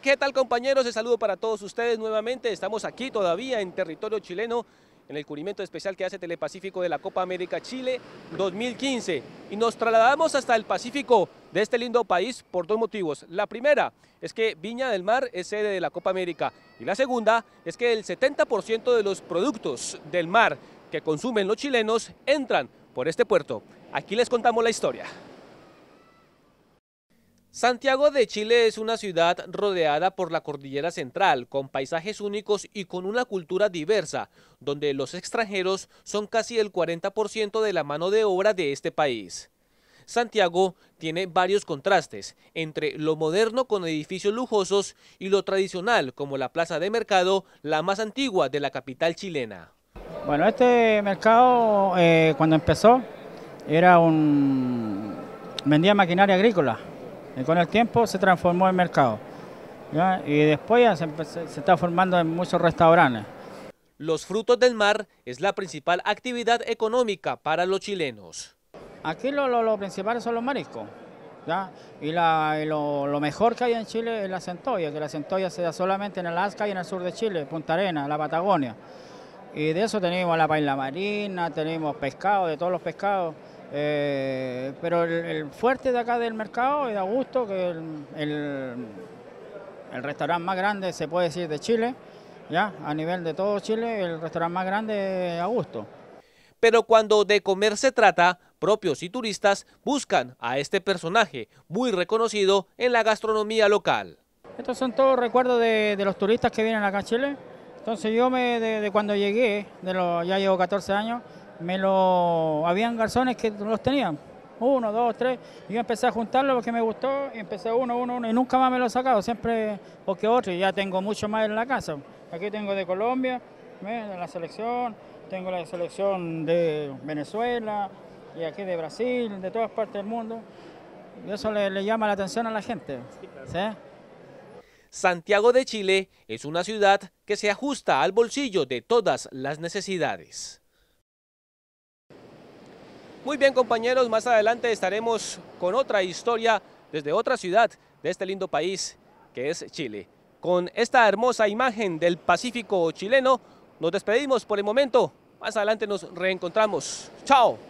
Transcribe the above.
¿Qué tal compañeros? Un saludo para todos ustedes nuevamente. Estamos aquí todavía en territorio chileno en el cubrimiento especial que hace Telepacífico de la Copa América Chile 2015. Y nos trasladamos hasta el Pacífico de este lindo país por dos motivos. La primera es que Viña del Mar es sede de la Copa América y la segunda es que el 70% de los productos del mar que consumen los chilenos entran por este puerto. Aquí les contamos la historia. Santiago de Chile es una ciudad rodeada por la cordillera central, con paisajes únicos y con una cultura diversa, donde los extranjeros son casi el 40% de la mano de obra de este país. Santiago tiene varios contrastes entre lo moderno con edificios lujosos y lo tradicional como la plaza de mercado, la más antigua de la capital chilena. Bueno, este mercado eh, cuando empezó era un... vendía maquinaria agrícola y con el tiempo se transformó en mercado. Y después se, está formando en muchos restaurantes. Los frutos del mar es la principal actividad económica para los chilenos. Aquí lo, principal son los mariscos. Y, lo, mejor que hay en Chile es la centolla, que la centolla se da solamente en Alaska y en el sur de Chile, Punta Arena, la Patagonia. Y de eso tenemos la paila marina, tenemos pescado, de todos los pescados. Eh, pero el, fuerte de acá del mercado es de Augusto, que el, el, restaurante más grande, se puede decir, de Chile, ya a nivel de todo Chile, el restaurante más grande es Augusto. Pero cuando de comer se trata, propios y turistas buscan a este personaje muy reconocido en la gastronomía local. Estos son todos recuerdos de, los turistas que vienen acá a Chile. Entonces yo me, de, cuando llegué, ya llevo 14 años, me lo habían garzones que los tenían. Uno, dos, tres. Y yo empecé a juntarlo porque me gustó. Y empecé uno, uno, uno. Y nunca más me lo he sacado. Siempre porque otro. Y ya tengo mucho más en la casa. Aquí tengo de Colombia, de la selección. Tengo la selección de Venezuela. Y aquí de Brasil, de todas partes del mundo. Y eso le, llama la atención a la gente. Santiago de Chile es una ciudad que se ajusta al bolsillo de todas las necesidades. Muy bien compañeros, más adelante estaremos con otra historia desde otra ciudad de este lindo país que es Chile. Con esta hermosa imagen del Pacífico chileno, nos despedimos por el momento. Más adelante nos reencontramos. ¡Chao!